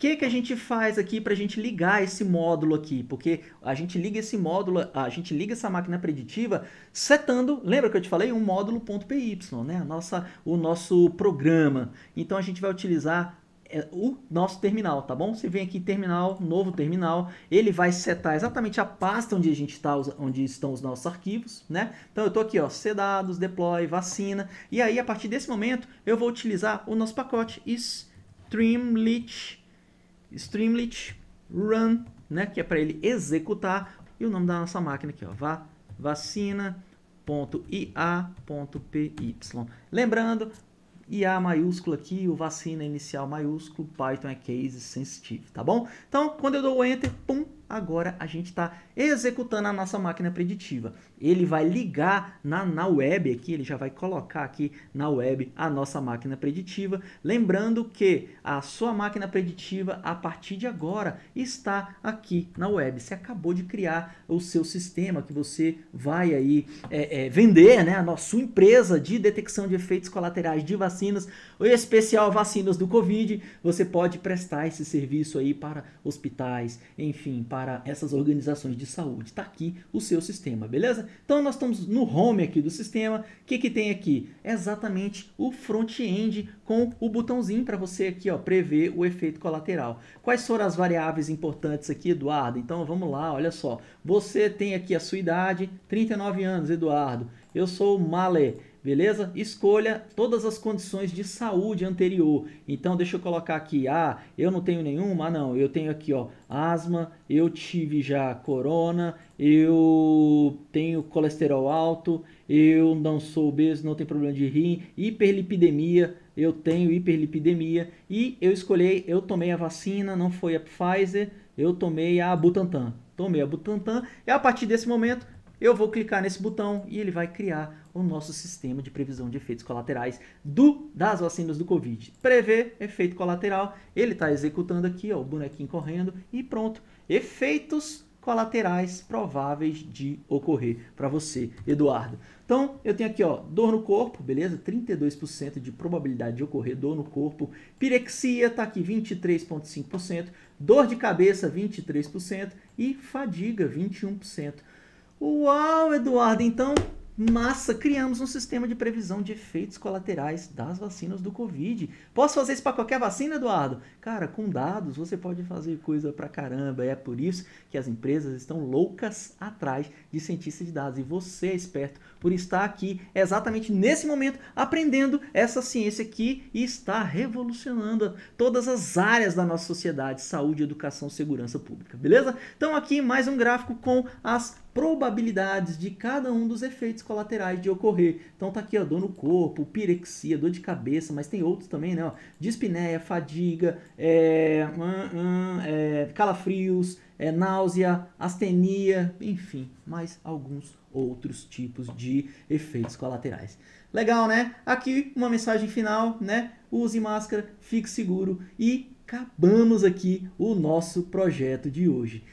que, que a gente faz aqui para a gente ligar esse módulo aqui? Porque a gente liga esse módulo, a gente liga essa máquina preditiva setando, lembra que eu te falei? Um módulo .py, né? A nossa, o nosso programa. Então a gente vai utilizar é, o nosso terminal, tá bom? Você vem aqui terminal, novo terminal, ele vai setar exatamente a pasta onde a gente está, onde estão os nossos arquivos, né? Então eu estou aqui, ó, cdados, deploy, vacina, e aí a partir desse momento eu vou utilizar o nosso pacote streamlit Streamlit run, né, que é para ele executar, e o nome da nossa máquina aqui, ó, vacina.ia.py. Lembrando, IA maiúsculo aqui, o vacina inicial maiúsculo, Python é case sensitive, tá bom? Então, quando eu dou o enter, pum, agora a gente está executando a nossa máquina preditiva. Ele vai ligar na, na web aqui, ele já vai colocar aqui na web a nossa máquina preditiva. Lembrando que a sua máquina preditiva, a partir de agora, está aqui na web. Você acabou de criar o seu sistema que você vai aí é, é, vender, né? A sua empresa de detecção de efeitos colaterais de vacinas, ou especial vacinas do Covid. Você pode prestar esse serviço aí para hospitais, enfim, para para essas organizações de saúde. Está aqui o seu sistema, beleza? Então nós estamos no home aqui do sistema. O que, que tem aqui? É exatamente o front-end com o botãozinho para você aqui ó, prever o efeito colateral. Quais foram as variáveis importantes aqui, Eduardo? Então vamos lá, olha só. Você tem aqui a sua idade, 39 anos, Eduardo. Eu sou o Malé beleza? Escolha todas as condições de saúde anterior. Então, deixa eu colocar aqui, ah, eu não tenho nenhuma, ah, não, eu tenho aqui, ó, asma, eu tive já corona, eu tenho colesterol alto, eu não sou obeso, não tenho problema de rim, hiperlipidemia, eu tenho hiperlipidemia e eu escolhi, eu tomei a vacina, não foi a Pfizer, eu tomei a Butantan. Tomei a Butantan e a partir desse momento eu vou clicar nesse botão e ele vai criar o nosso sistema de previsão de efeitos colaterais do das vacinas do Covid. Prevê efeito colateral, ele está executando aqui ó, o bonequinho correndo e pronto. Efeitos colaterais prováveis de ocorrer para você, Eduardo. Então, eu tenho aqui, ó, dor no corpo, beleza? 32% de probabilidade de ocorrer dor no corpo. Pirexia tá aqui 23.5%, dor de cabeça 23% e fadiga 21%. Uau, Eduardo, então Massa, criamos um sistema de previsão de efeitos colaterais das vacinas do Covid. Posso fazer isso para qualquer vacina, Eduardo? Cara, com dados você pode fazer coisa pra caramba. É por isso que as empresas estão loucas atrás de cientistas de dados. E você é esperto por estar aqui exatamente nesse momento aprendendo essa ciência que está revolucionando todas as áreas da nossa sociedade: saúde, educação, segurança pública. Beleza? Então, aqui mais um gráfico com as probabilidades de cada um dos efeitos colaterais de ocorrer. Então tá aqui, ó, dor no corpo, pirexia, dor de cabeça, mas tem outros também, né? Ó, dispneia, fadiga, é, é, calafrios, é, náusea, astenia, enfim, mais alguns outros tipos de efeitos colaterais. Legal, né? Aqui uma mensagem final, né? Use máscara, fique seguro e acabamos aqui o nosso projeto de hoje.